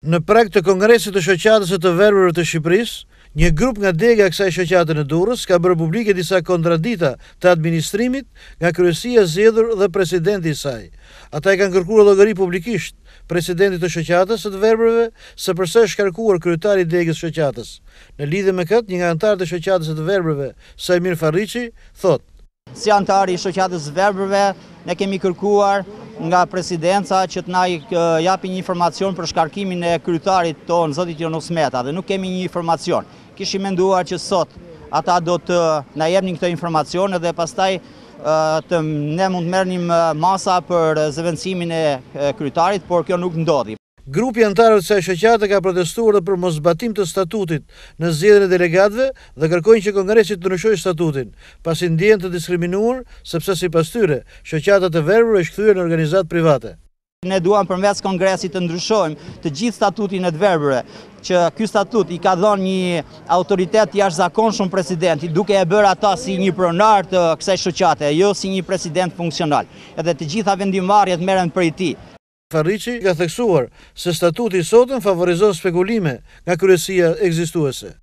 Në prak të Kongresit të Shqoqatës e të Verberve të Shqipëris, një grup nga dega kësaj Shqoqatën e Durës ka bërë publike disa kontradita të administrimit nga kryesia zjedhur dhe presidenti saj. Ata i kanë kërkuar logëri publikisht presidentit të Shqoqatës e të Verberve se përse shkarkuar kryetari degës Shqoqatës. Në lidhe me këtë, një nga antarë të Shqoqatës e të Verberve, Saimir Farici, thotë. Si antarë i Shoqatës e të ne kemi kërkuar nga presidenca që të na japi një informacion për shkarkimin e krytarit tonë, zotit Jonus Meta, dhe nuk kemi një informacion. i menduar që sot ata do të na një këtë informacion dhe pastaj të ne mund të mërnim masa për zëvëndësimin e krytarit, por kjo nuk ndodhi. Grupi antarëve të saj shëqate ka protestuar dhe për mosbatim të statutit në zjedhën e delegatve dhe kërkojnë që kongresit të nëshoj statutin, pasin indjen të diskriminuar, sepse si pas tyre, shëqate të verbër e shkëthyre në organizat private. Ne duham përmes kongresit të ndryshojmë të gjithë statutin e të verbëre, që kjo statut i ka dhonë një autoritet jash zakon shumë presidenti, duke e bërë ata si një pronar të kësaj shëqate, jo si një president funksional, edhe të gjitha vendimvarjet meren për i ti. Farriqi ka theksuar se statuti i sotëm favorizon spekulime nga kryesia ekzistuese.